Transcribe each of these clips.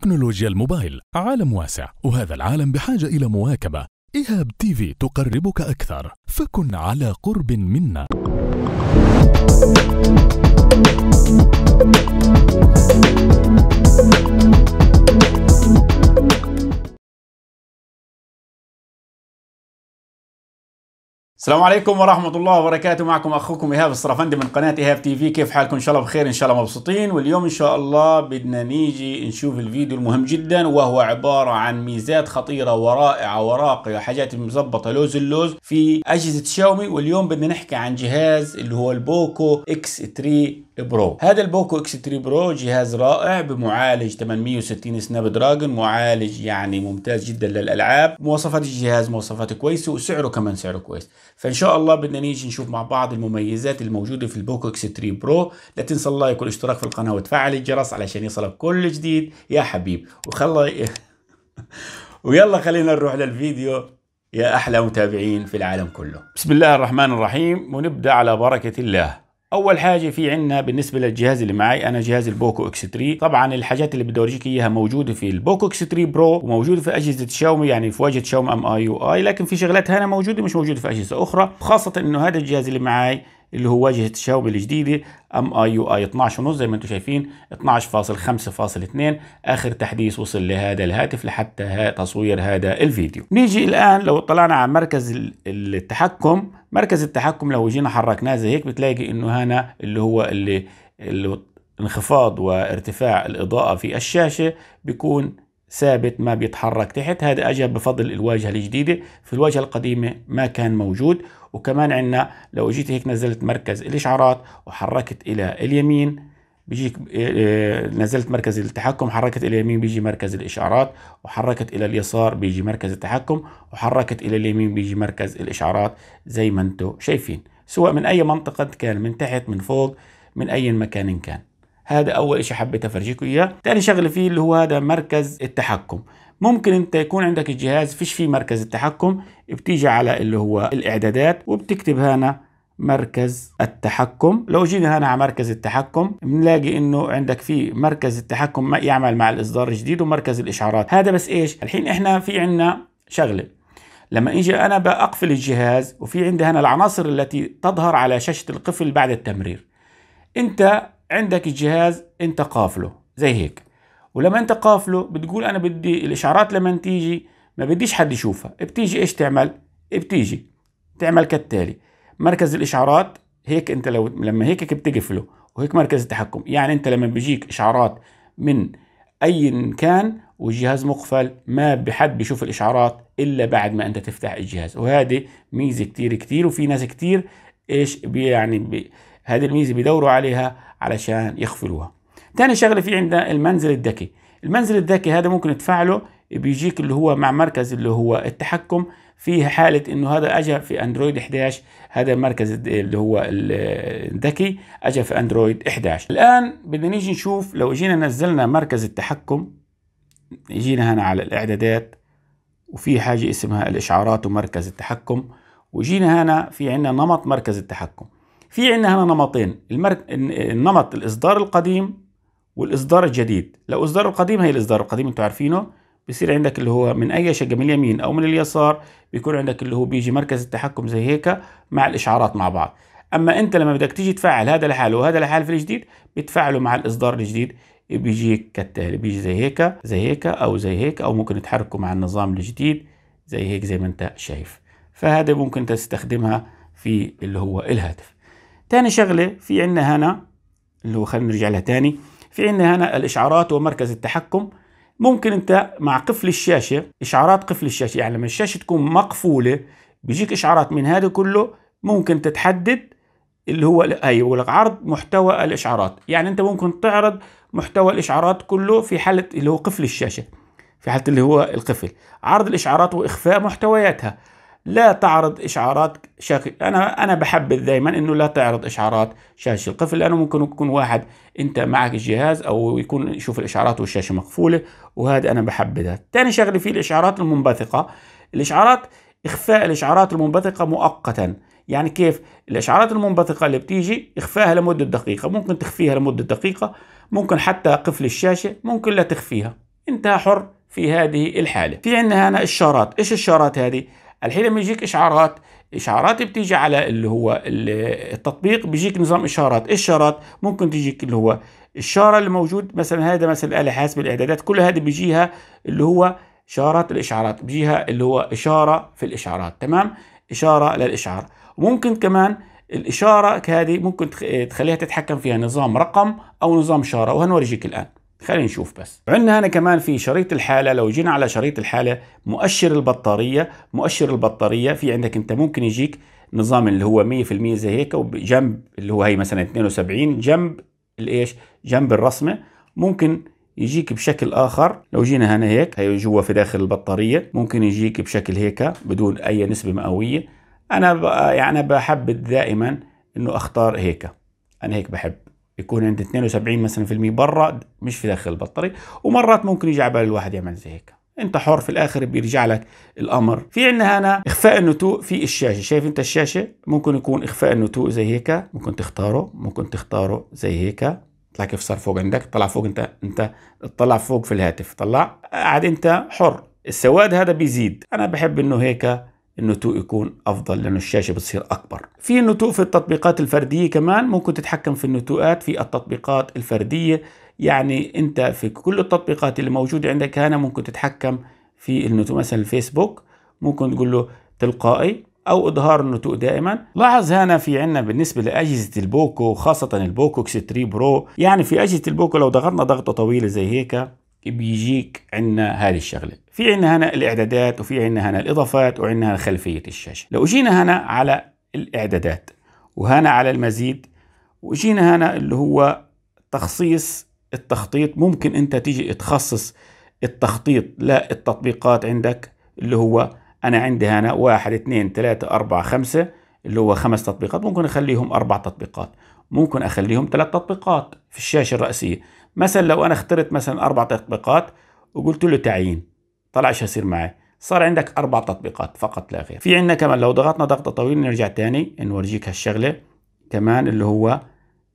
تكنولوجيا الموبايل عالم واسع وهذا العالم بحاجة إلى مواكبة إيهاب تي في تقربك أكثر فكن على قرب منا السلام عليكم ورحمة الله وبركاته معكم أخوكم إيهاب الصرفندي من قناة إيهاب تي في كيف حالكم إن شاء الله بخير إن شاء الله مبسوطين واليوم إن شاء الله بدنا نيجي نشوف الفيديو المهم جدا وهو عبارة عن ميزات خطيرة ورائعة وراقية حاجات مزبطة لوز اللوز في أجهزة شاومي واليوم بدنا نحكي عن جهاز اللي هو البوكو إكس 3 برو هذا البوكو اكس 3 برو جهاز رائع بمعالج 860 سناب دراجون معالج يعني ممتاز جدا للالعاب مواصفات الجهاز مواصفات كويسه وسعره كمان سعره كويس فان شاء الله بدنا نيجي نشوف مع بعض المميزات الموجوده في البوكو اكس 3 برو لا تنسى اللايك والاشتراك في القناه وتفعل الجرس علشان يصلك كل جديد يا حبيب وخلى ويلا خلينا نروح للفيديو يا احلى متابعين في العالم كله بسم الله الرحمن الرحيم ونبدا على بركه الله اول حاجه في عندنا بالنسبه للجهاز اللي معي انا جهاز البوكو اكس 3 طبعا الحاجات اللي بدي اورجيك اياها موجوده في البوكو اكس 3 برو وموجوده في اجهزه شاومي يعني في واجهه شاومي ام اي يو اي لكن في شغلات هنا موجوده مش موجوده في اجهزه اخرى خاصه انه هذا الجهاز اللي معي اللي هو واجهه شاومي الجديده ام اي يو اي 12 ونص زي ما انتم شايفين 12.5.2 اخر تحديث وصل لهذا الهاتف لحتى ها تصوير هذا الفيديو نيجي الان لو اطلعنا على مركز التحكم مركز التحكم لو جينا حركناه زي هيك بتلاقي انه هنا اللي هو اللي, اللي انخفاض وارتفاع الاضاءه في الشاشه بيكون ثابت ما بيتحرك تحت هذا اجى بفضل الواجهه الجديده في الواجهه القديمه ما كان موجود وكمان عندنا لو جيت هيك نزلت مركز الاشعارات وحركت الى اليمين بيجيك آه، آه، نزلت مركز التحكم حركت الى اليمين بيجي مركز الاشعارات وحركت الى اليسار بيجي مركز التحكم وحركت الى اليمين بيجي مركز الاشعارات زي ما انتم شايفين سواء من اي منطقه كان من تحت من فوق من اي مكان كان هذا اول شيء حبيت افرجيكم اياه ثاني شغله فيه اللي هو هذا مركز التحكم ممكن انت يكون عندك الجهاز فيش فيه مركز التحكم بتيجي على اللي هو الاعدادات وبتكتب هنا مركز التحكم لو جينا هنا على مركز التحكم بنلاقي انه عندك في مركز التحكم ما يعمل مع الاصدار الجديد ومركز الاشعارات هذا بس ايش الحين احنا في عندنا شغله لما اجي انا بقفل الجهاز وفي عندي هنا العناصر التي تظهر على شاشه القفل بعد التمرير انت عندك الجهاز انت قافله زي هيك ولما انت قافله بتقول انا بدي الاشعارات لما تيجي ما بديش حد يشوفها بتيجي ايش تعمل بتيجي تعمل كالتالي مركز الاشعارات هيك انت لو لما هيك بتقفله وهيك مركز التحكم يعني انت لما بيجيك اشعارات من اي كان والجهاز مقفل ما بحد بيشوف الاشعارات الا بعد ما انت تفتح الجهاز وهذه ميزه كتير كتير وفي ناس كتير ايش بي يعني بي هذه الميزه بيدوروا عليها علشان يخفلوها تاني شغله في عندنا المنزل الذكي المنزل الذكي هذا ممكن تفعله بيجيك اللي هو مع مركز اللي هو التحكم في حالة انه هذا اجى في اندرويد 11 هذا المركز اللي هو الذكي اجى في اندرويد 11 الان بدنا نيجي نشوف لو جينا نزلنا مركز التحكم جينا هنا على الاعدادات وفي حاجة اسمها الاشعارات ومركز التحكم وجينا هنا في عندنا نمط مركز التحكم في عندنا هنا نمطين المر... النمط الاصدار القديم والاصدار الجديد لو اصدار القديم هي الاصدار القديم انتم عارفينه بيصير عندك اللي هو من اي شقه من اليمين او من اليسار بيكون عندك اللي هو بيجي مركز التحكم زي هيك مع الاشعارات مع بعض اما انت لما بدك تيجي تفعل هذا لحاله وهذا لحاله في الجديد بتفعله مع الاصدار الجديد بيجيك كالتالي بيجي زي هيك زي هيك او زي هيك او ممكن تحركه مع النظام الجديد زي هيك زي ما انت شايف فهذا ممكن تستخدمها في اللي هو الهاتف تاني شغله في عنا هنا اللي هو خلينا نرجع لها تاني في عنا هنا الاشعارات ومركز التحكم ممكن انت مع قفل الشاشه اشعارات قفل الشاشه يعني لما الشاشه تكون مقفوله بيجيك اشعارات من هذا كله ممكن تتحدد اللي هو اي يقول لك عرض محتوى الاشعارات يعني انت ممكن تعرض محتوى الاشعارات كله في حاله اللي هو قفل الشاشه في حاله اللي هو القفل عرض الاشعارات واخفاء محتوياتها لا تعرض اشعارات شاشه انا انا بحبذ دائما انه لا تعرض اشعارات شاشه القفل لانه ممكن يكون واحد انت معك الجهاز او يكون يشوف الاشعارات والشاشه مقفوله وهذا انا بحبذها ثاني شغله في الاشعارات المنبثقه الاشعارات اخفاء الاشعارات المنبثقه مؤقتا يعني كيف الاشعارات المنبثقه اللي بتيجي اخفاها لمده دقيقه ممكن تخفيها لمده دقيقه ممكن حتى قفل الشاشه ممكن لا تخفيها انت حر في هذه الحاله في عندنا هنا اشارات ايش الشارات هذه الحين لما يجيك اشعارات اشعارات بتيجي على اللي هو التطبيق بيجيك نظام اشارات اشارات ممكن تجيك اللي هو الشاره اللي موجود مثلا هذا مثلا الاله حاسب الاعدادات كل هذه بيجيها اللي هو اشارات الاشعارات بيجيها اللي هو اشاره في الاشعارات تمام اشاره للاشعار وممكن كمان الاشاره هذه ممكن تخليها تتحكم فيها نظام رقم او نظام شاره وهنورجيك الان خلينا نشوف بس عندنا هنا كمان في شريط الحالة لو جينا على شريط الحالة مؤشر البطارية مؤشر البطارية في عندك انت ممكن يجيك نظام اللي هو 100% زي هيك وجنب اللي هو هي مثلا 72 جنب الايش جنب الرسمة ممكن يجيك بشكل اخر لو جينا هنا هيك هي جوا في داخل البطارية ممكن يجيك بشكل هيك بدون اي نسبة مئوية انا يعني بحب دائما انه اختار هيك انا هيك بحب يكون عند 72 مثلا في المية برا مش في داخل البطاريه ومرات ممكن يجي على بال الواحد يعمل زي هيك انت حر في الاخر بيرجع لك الامر في عندنا هنا اخفاء النتوء في الشاشه شايف انت الشاشه ممكن يكون اخفاء النتوء زي هيك ممكن تختاره ممكن تختاره زي هيك طلع كيف صار فوق عندك طلع فوق انت انت طلع فوق في الهاتف طلع قاعد انت حر السواد هذا بيزيد انا بحب انه هيك النتوء يكون افضل لانه الشاشه بتصير اكبر في النتوء في التطبيقات الفرديه كمان ممكن تتحكم في النتوءات في التطبيقات الفرديه يعني انت في كل التطبيقات اللي موجوده عندك هنا ممكن تتحكم في النتوء مثلا الفيسبوك ممكن تقول له تلقائي او اظهار النتوء دائما لاحظ هنا في عندنا بالنسبه لاجهزه البوكو خاصه البوكو اكس 3 برو يعني في اجهزه البوكو لو ضغطنا ضغطه طويله زي هيك بيجيك عندنا هذه الشغله في عندنا هنا الاعدادات وفي عندنا هنا الاضافات وعندنا هنا خلفيه الشاشه لو جينا هنا على الاعدادات وهنا على المزيد وجينا هنا اللي هو تخصيص التخطيط ممكن انت تيجي تخصص التخطيط للتطبيقات عندك اللي هو انا عندي هنا واحد اثنين ثلاثة أربعة خمسة اللي هو خمس تطبيقات ممكن اخليهم اربع تطبيقات ممكن اخليهم ثلاث تطبيقات في الشاشة الرئيسية مثلا لو انا اخترت مثلا اربع تطبيقات وقلت له تعيين طلع ايش يصير معي صار عندك اربع تطبيقات فقط لا غير في عندنا كمان لو ضغطنا ضغطه طويله نرجع تاني نورجيك هالشغله كمان اللي هو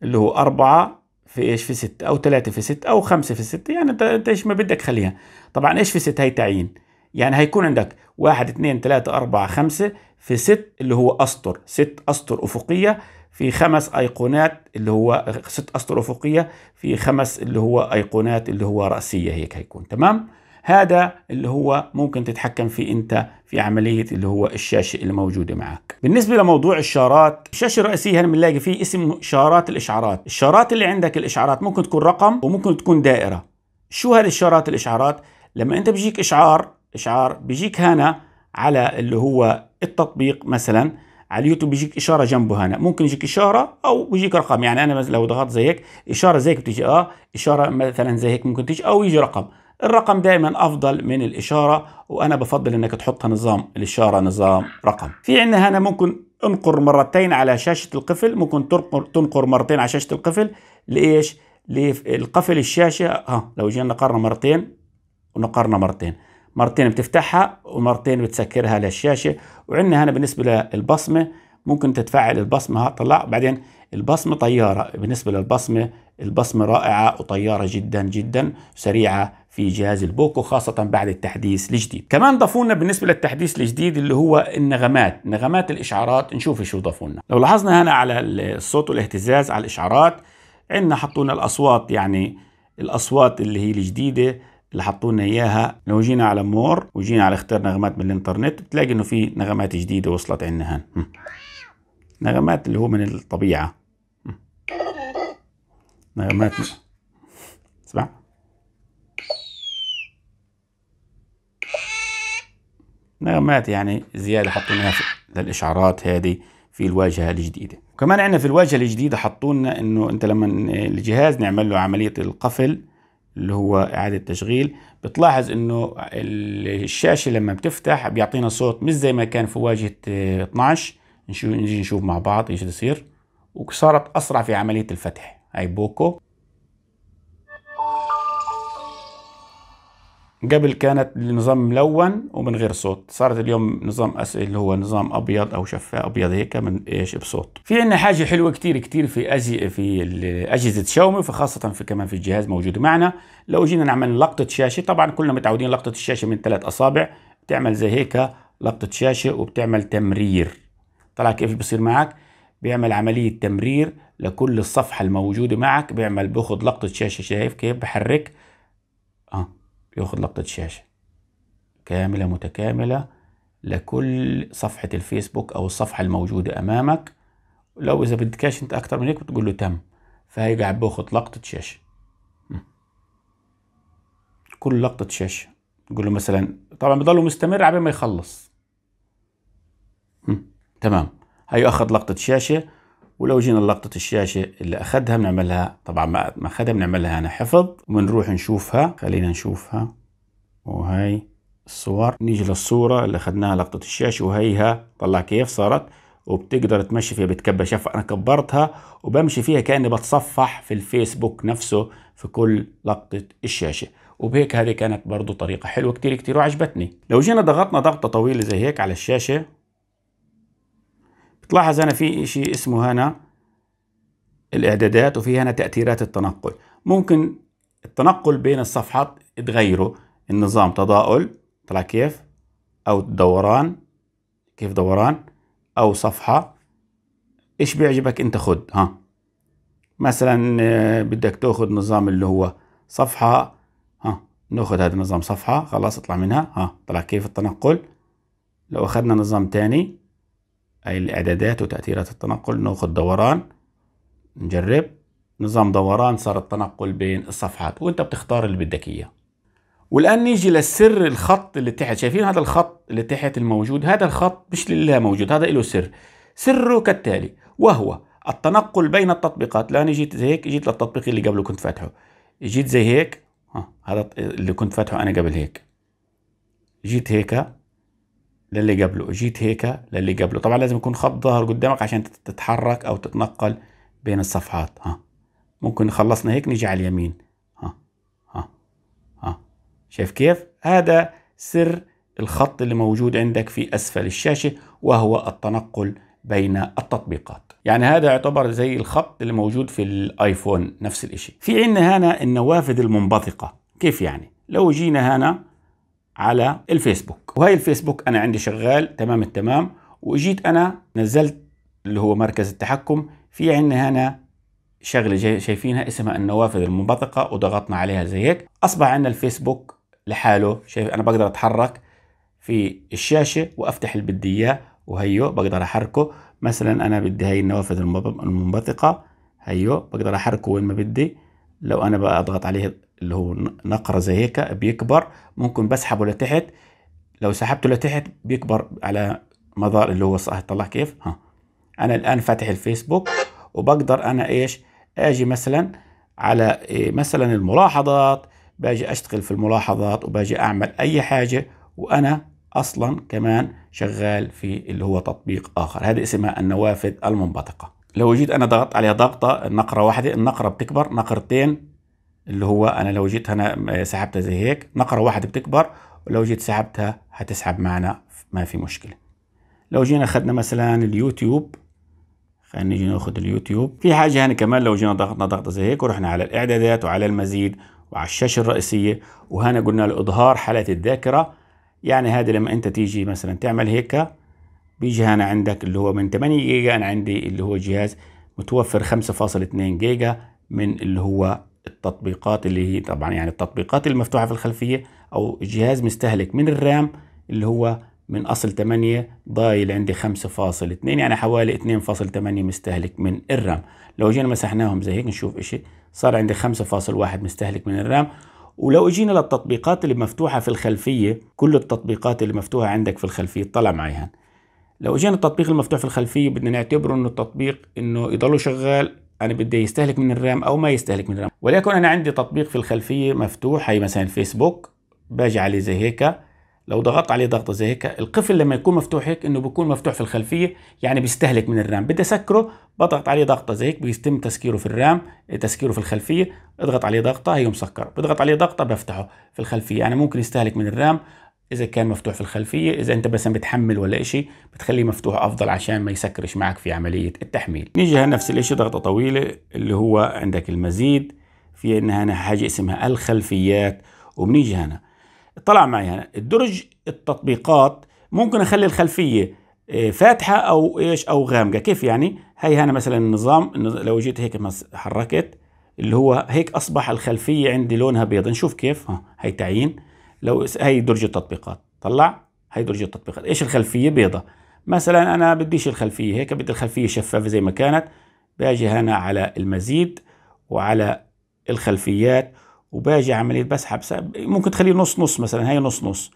اللي هو أربعة في ايش في ستة او ثلاثة في ستة او خمسة في ستة يعني انت انت ايش ما بدك خليها طبعا ايش في ستة هي تعيين يعني هيكون عندك واحد اثنين ثلاثة أربعة خمسة في ست اللي هو أسطر ست أسطر أفقية في خمس أيقونات اللي هو ست أسطر أفقية في خمس اللي هو أيقونات اللي هو رأسية هيك هيكون تمام هذا اللي هو ممكن تتحكم فيه انت في عملية اللي هو الشاشة اللي موجودة معك بالنسبة لموضوع الشارات الشاشة الرئيسية هنا بنلاقي فيه اسم شارات الإشعارات الشارات اللي عندك الإشعارات ممكن تكون رقم وممكن تكون دائرة شو هذه الشارات الإشعارات لما انت بيجيك إشعار إشعار بيجيك هنا على اللي هو التطبيق مثلا على اليوتيوب بيجيك اشاره جنبه هنا ممكن يجيك اشاره او بيجيك رقم يعني انا لو ضغطت زي هيك اشاره زي هيك بتيجي اه اشاره مثلا زي هيك ممكن تيجي او يجي رقم الرقم دائما افضل من الاشاره وانا بفضل انك تحط نظام الاشاره نظام رقم في عندنا هنا ممكن انقر مرتين على شاشه القفل ممكن تنقر تنقر مرتين على شاشه القفل لايش للقفل الشاشه ها لو جينا نقرنا مرتين ونقرنا مرتين مرتين بتفتحها ومرتين بتسكرها للشاشه وعندنا هنا بالنسبه للبصمه ممكن تتفعل البصمه ها طلع بعدين البصمه طياره بالنسبه للبصمه البصمه رائعه وطياره جدا جدا سريعه في جهاز البوكو خاصة بعد التحديث الجديد كمان ضافوا لنا بالنسبة للتحديث الجديد اللي هو النغمات نغمات الإشعارات نشوف شو ضافوا لنا لو لاحظنا هنا على الصوت والاهتزاز على الإشعارات عندنا حطوا لنا الأصوات يعني الأصوات اللي هي الجديدة اللي حطوا لنا اياها لو جينا على مور وجينا على اختار نغمات من الانترنت بتلاقي انه في نغمات جديده وصلت عندنا هان نغمات اللي هو من الطبيعه نغمات اسمع نغمات يعني زياده حطيناها للاشعارات هذه في الواجهه الجديده وكمان عندنا في الواجهه الجديده حطوا لنا انه انت لما الجهاز نعمل له عمليه القفل اللي هو اعاده تشغيل بتلاحظ انه الشاشه لما بتفتح بيعطينا صوت مش زي ما كان في واجهه 12 آه، نجي نشوف مع بعض ايش بصير وصارت اسرع في عمليه الفتح هاي بوكو قبل كانت النظام ملون ومن غير صوت صارت اليوم نظام اللي هو نظام ابيض او شفاف ابيض هيك من ايش بصوت في عندنا حاجه حلوه كتير كتير في أزي في اجهزه شاومي فخاصه في كمان في الجهاز موجود معنا لو جينا نعمل لقطه شاشه طبعا كلنا متعودين لقطه الشاشه من ثلاث اصابع بتعمل زي هيك لقطه شاشه وبتعمل تمرير طلع كيف بصير معك بيعمل عمليه تمرير لكل الصفحه الموجوده معك بيعمل بياخذ لقطه شاشه شايف كيف بحرك اه بياخد لقطة شاشة كاملة متكاملة لكل صفحة الفيسبوك أو الصفحة الموجودة أمامك لو إذا بدكاش أنت أكتر من هيك بتقول له تم فهي قاعد بياخد لقطة شاشة كل لقطة شاشة تقول له مثلا طبعا بضله مستمر على ما يخلص تمام هي أخذ لقطة شاشة ولو جينا لقطة الشاشة اللي أخدها بنعملها طبعا ما أخدها بنعملها أنا حفظ وبنروح نشوفها خلينا نشوفها وهي الصور نيجي للصورة اللي أخدناها لقطة الشاشة وهيها طلع كيف صارت وبتقدر تمشي فيها بتكبر شف أنا كبرتها وبمشي فيها كأني بتصفح في الفيسبوك نفسه في كل لقطة الشاشة وبهيك هذه كانت برضو طريقة حلوة كتير كتير وعجبتني لو جينا ضغطنا ضغطة طويلة زي هيك على الشاشة بتلاحظ هنا في إشي اسمه هنا الإعدادات وفي هنا تأثيرات التنقل ممكن التنقل بين الصفحات تغيره النظام تضاؤل طلع كيف أو دوران كيف دوران أو صفحة إيش بيعجبك أنت خد ها مثلا آه، بدك تاخذ نظام اللي هو صفحة ها ناخد هذا النظام صفحة خلاص اطلع منها ها طلع كيف التنقل لو أخذنا نظام تاني أي الإعدادات وتأثيرات التنقل ناخد دوران نجرب نظام دوران صار التنقل بين الصفحات وانت بتختار اللي بدك اياه والان نيجي للسر الخط اللي تحت شايفين هذا الخط اللي تحت الموجود هذا الخط مش لله موجود هذا له سر سره كالتالي وهو التنقل بين التطبيقات لان جيت زي هيك جيت للتطبيق اللي قبله كنت فاتحه جيت زي هيك ها هذا اللي كنت فاتحه انا قبل هيك جيت هيك للي قبله جيت هيك للي قبله طبعا لازم يكون خط ظهر قدامك عشان تتحرك او تتنقل بين الصفحات ها ممكن خلصنا هيك نيجي على اليمين ها ها ها شايف كيف هذا سر الخط اللي موجود عندك في اسفل الشاشه وهو التنقل بين التطبيقات يعني هذا يعتبر زي الخط اللي موجود في الايفون نفس الشيء في عندنا هنا النوافذ المنبثقه كيف يعني لو جينا هنا على الفيسبوك وهي الفيسبوك انا عندي شغال تمام التمام واجيت انا نزلت اللي هو مركز التحكم في عندنا هنا شغله شايفينها اسمها النوافذ المنبثقه وضغطنا عليها زي هيك اصبح عندنا الفيسبوك لحاله شايف انا بقدر اتحرك في الشاشه وافتح اللي بدي اياه وهيو بقدر احركه مثلا انا بدي هاي النوافذ المنبثقه هيو بقدر احركه وين ما بدي لو انا بقى اضغط عليه اللي هو نقرة زي هيك بيكبر ممكن بسحبه لتحت لو سحبته لتحت بيكبر على مدار اللي هو صح طلع كيف ها انا الان فاتح الفيسبوك وبقدر انا ايش اجي مثلا على إيه مثلا الملاحظات باجي اشتغل في الملاحظات وباجي اعمل اي حاجة وانا اصلا كمان شغال في اللي هو تطبيق اخر هذه اسمها النوافذ المنبثقة لو جيت انا ضغطت عليها ضغطة النقرة واحدة النقرة بتكبر نقرتين اللي هو انا لو جيت هنا آه، سحبتها زي هيك نقره واحد بتكبر ولو جيت سحبتها هتسحب معنا ما في مشكله لو جينا اخذنا مثلا اليوتيوب خلينا نجي ناخذ اليوتيوب في حاجه هنا كمان لو جينا ضغطنا ضغطه زي هيك ورحنا على الاعدادات وعلى المزيد وعلى الشاشه الرئيسيه وهنا قلنا الاظهار حاله الذاكره يعني هذه لما انت تيجي مثلا تعمل هيك بيجي هنا عندك اللي هو من 8 جيجا انا عندي اللي هو جهاز متوفر 5.2 جيجا من اللي هو التطبيقات اللي هي طبعا يعني التطبيقات المفتوحة في الخلفية أو جهاز مستهلك من الرام اللي هو من أصل 8 ضايل عندي 5.2 يعني حوالي 2.8 مستهلك من الرام لو جينا مسحناهم زي هيك نشوف إشي صار عندي 5.1 مستهلك من الرام ولو اجينا للتطبيقات اللي مفتوحة في الخلفية كل التطبيقات اللي مفتوحة عندك في الخلفية طلع معي هان لو اجينا التطبيق المفتوح في الخلفية بدنا نعتبره انه التطبيق انه يضلوا شغال انا بدي يستهلك من الرام او ما يستهلك من الرام ولكن انا عندي تطبيق في الخلفيه مفتوح هي مثلا فيسبوك باجي عليه زي هيك لو ضغطت عليه ضغطه زي هيك القفل لما يكون مفتوح هيك انه بيكون مفتوح في الخلفيه يعني بيستهلك من الرام بدي اسكره بضغط عليه ضغطه زي هيك بيتم تسكيره في الرام تسكيره في الخلفيه اضغط عليه ضغطه هي مسكر بضغط عليه ضغطه بفتحه في الخلفيه انا ممكن يستهلك من الرام اذا كان مفتوح في الخلفيه اذا انت مثلا بتحمل ولا شيء بتخليه مفتوح افضل عشان ما يسكرش معك في عمليه التحميل نيجي هنا نفس الشيء ضغطه طويله اللي هو عندك المزيد في انها هنا حاجه اسمها الخلفيات وبنيجي هنا طلع معي هنا الدرج التطبيقات ممكن اخلي الخلفيه آه، فاتحه او ايش او غامقه كيف يعني هي هنا مثلا النظام لو جيت هيك حركت اللي هو هيك اصبح الخلفيه عندي لونها بيض نشوف كيف ها هي تعيين لو هي درج التطبيقات طلع هي درج التطبيقات ايش الخلفيه بيضة مثلا انا بديش الخلفيه هيك بدي الخلفيه شفافه زي ما كانت باجي هنا على المزيد وعلى الخلفيات وباجي عمليه بسحب ممكن تخليه نص نص مثلا هي نص نص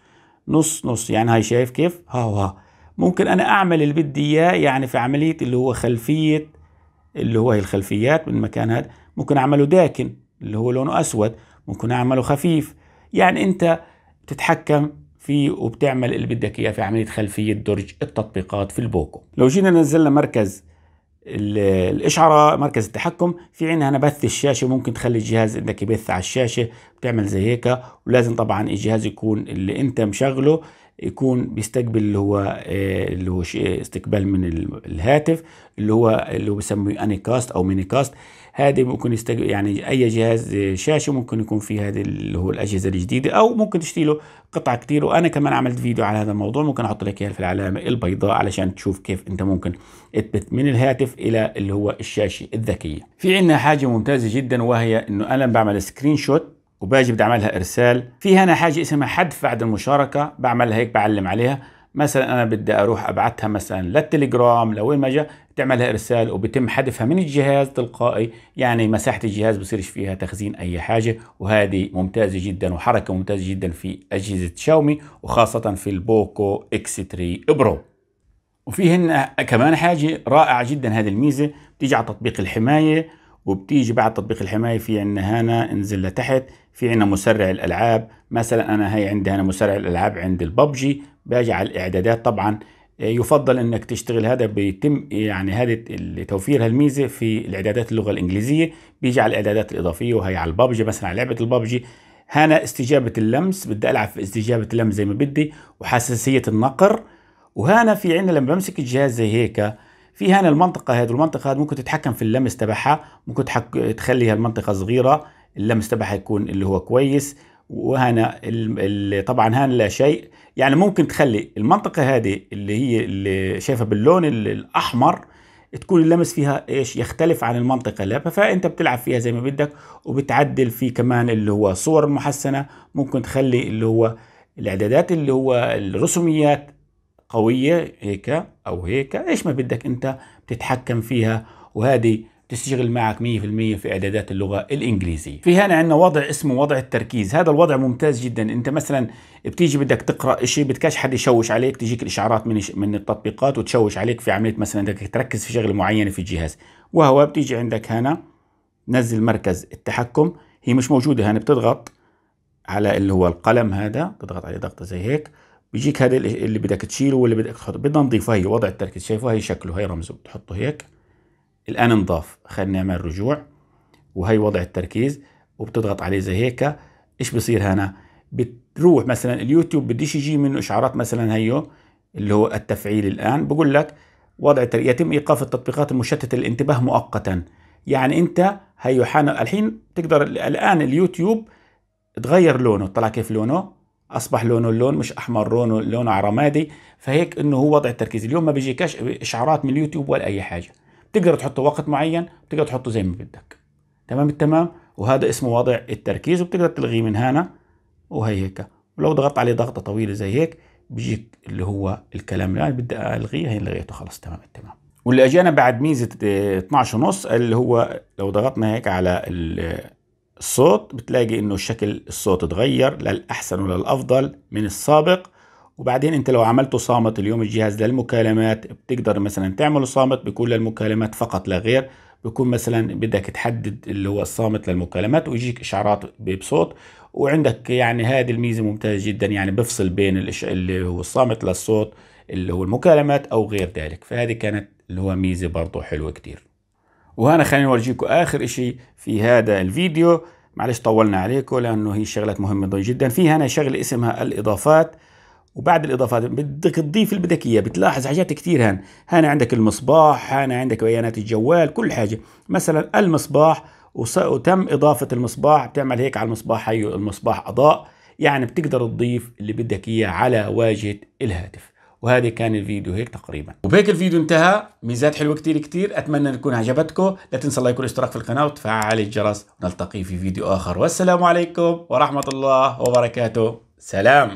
نص نص يعني هاي شايف كيف ها ها ممكن انا اعمل اللي بدي اياه يعني في عمليه اللي هو خلفيه اللي هو هي الخلفيات من المكان هذا ممكن اعمله داكن اللي هو لونه اسود ممكن اعمله خفيف يعني انت بتتحكم فيه وبتعمل اللي بدك اياه في عمليه خلفيه درج التطبيقات في البوكو لو جينا نزلنا مركز الاشعره مركز التحكم في عندنا هنا بث الشاشه ممكن تخلي الجهاز انك يبث على الشاشه بتعمل زي هيك ولازم طبعا الجهاز يكون اللي انت مشغله يكون بيستقبل اللي هو آه، اللي هو استقبال من الهاتف اللي هو اللي هو بيسموه اني كاست او ميني كاست هذه ممكن يستقبل يعني اي جهاز آه، شاشه ممكن يكون فيه هذه اللي هو الاجهزه الجديده او ممكن تشتري له قطع كثير وانا كمان عملت فيديو على هذا الموضوع ممكن احط لك اياها في العلامه البيضاء علشان تشوف كيف انت ممكن تثبت من الهاتف الى اللي هو الشاشه الذكيه في عندنا حاجه ممتازه جدا وهي انه انا بعمل سكرين شوت وباجي بدي اعملها ارسال في هنا حاجه اسمها حذف بعد المشاركه بعملها هيك بعلم عليها مثلا انا بدي اروح ابعتها مثلا للتليجرام لوين ما جاء تعملها ارسال وبتم حذفها من الجهاز تلقائي يعني مساحه الجهاز بصيرش فيها تخزين اي حاجه وهذه ممتازه جدا وحركه ممتازه جدا في اجهزه شاومي وخاصه في البوكو اكس 3 برو وفي هنا كمان حاجه رائعه جدا هذه الميزه بتيجي على تطبيق الحمايه وبتيجي بعد تطبيق الحماية في عندنا هنا انزل لتحت في عندنا مسرع الألعاب مثلا أنا هي عندي هنا مسرع الألعاب عند الببجي باجي على الإعدادات طبعا آه، يفضل انك تشتغل هذا بيتم يعني هذه توفير هالميزه في الاعدادات اللغه الانجليزيه بيجي على الاعدادات الاضافيه وهي على الببجي مثلا على لعبه الببجي هنا استجابه اللمس بدي العب في استجابه اللمس زي ما بدي وحساسيه النقر وهنا في عندنا لما بمسك الجهاز زي هيك في هنا المنطقه هذه المنطقه هذه ممكن تتحكم في اللمس تبعها ممكن تحك... تخلي المنطقه صغيره اللمس تبعها يكون اللي هو كويس وهنا ال... طبعا هنا لا شيء يعني ممكن تخلي المنطقه هذه اللي هي اللي شايفها باللون الاحمر تكون اللمس فيها ايش يختلف عن المنطقه اللي فانت بتلعب فيها زي ما بدك وبتعدل فيه كمان اللي هو صور محسنه ممكن تخلي اللي هو الاعدادات اللي هو الرسوميات قوية هيك أو هيك إيش ما بدك أنت بتتحكم فيها وهذه تشتغل معك 100% في اعدادات اللغه الانجليزيه. في هنا عندنا وضع اسمه وضع التركيز، هذا الوضع ممتاز جدا، انت مثلا بتيجي بدك تقرا شيء بدكش حد يشوش عليك، تجيك الاشعارات من من التطبيقات وتشوش عليك في عمليه مثلا بدك تركز في شغله معينه في الجهاز، وهو بتيجي عندك هنا نزل مركز التحكم، هي مش موجوده هنا بتضغط على اللي هو القلم هذا، بتضغط عليه ضغطه زي هيك، بيجيك هذا اللي بدك تشيله واللي بدك تحطه بدنا نضيفه هي وضع التركيز شايفه هي شكله هي رمزه بتحطه هيك الان انضاف خلينا نعمل رجوع وهي وضع التركيز وبتضغط عليه زي هيك ايش بصير هنا بتروح مثلا اليوتيوب بديش يجي منه اشعارات مثلا هيو اللي هو التفعيل الان بقول لك وضع التركيز يتم ايقاف التطبيقات المشتته الانتباه مؤقتا يعني انت هيو حان الحين تقدر الان اليوتيوب تغير لونه طلع كيف لونه اصبح لونه اللون مش احمر لونه لونه رمادي فهيك انه هو وضع التركيز اليوم ما بيجيكش اشعارات من اليوتيوب ولا اي حاجه بتقدر تحطه وقت معين بتقدر تحطه زي ما بدك تمام التمام وهذا اسمه وضع التركيز وبتقدر تلغيه من هنا وهي هيك ولو ضغطت عليه ضغطه طويله زي هيك بيجيك اللي هو الكلام اللي انا بدي الغيه هي لغيته خلص تمام التمام واللي اجانا بعد ميزه 12 ونص اللي هو لو ضغطنا هيك على الصوت بتلاقي انه شكل الصوت اتغير للاحسن وللافضل من السابق وبعدين انت لو عملته صامت اليوم الجهاز للمكالمات بتقدر مثلا تعمله صامت بكل للمكالمات فقط لا غير بكون مثلا بدك تحدد اللي هو الصامت للمكالمات ويجيك اشعارات بصوت وعندك يعني هذه الميزه ممتازه جدا يعني بفصل بين اللي هو الصامت للصوت اللي هو المكالمات او غير ذلك فهذه كانت اللي هو ميزه برضه حلوه كتير وهنا خلينا نورجيكم اخر شيء في هذا الفيديو معلش طولنا عليكم لانه هي شغلات مهمه جدا في هنا شغله اسمها الاضافات وبعد الاضافات بدك تضيف اللي بدك اياه بتلاحظ حاجات كثير هان هنا عندك المصباح هنا عندك بيانات الجوال كل حاجه مثلا المصباح وتم اضافه المصباح بتعمل هيك على المصباح هي المصباح اضاء يعني بتقدر تضيف اللي بدك اياه على واجهه الهاتف وهذا كان الفيديو هيك تقريبا وبهيك الفيديو انتهى ميزات حلوه كتير كتير اتمنى ان تكون عجبتكم لا تنسى اللايك والاشتراك في القناه وتفعل الجرس ونلتقي في فيديو اخر والسلام عليكم ورحمه الله وبركاته سلام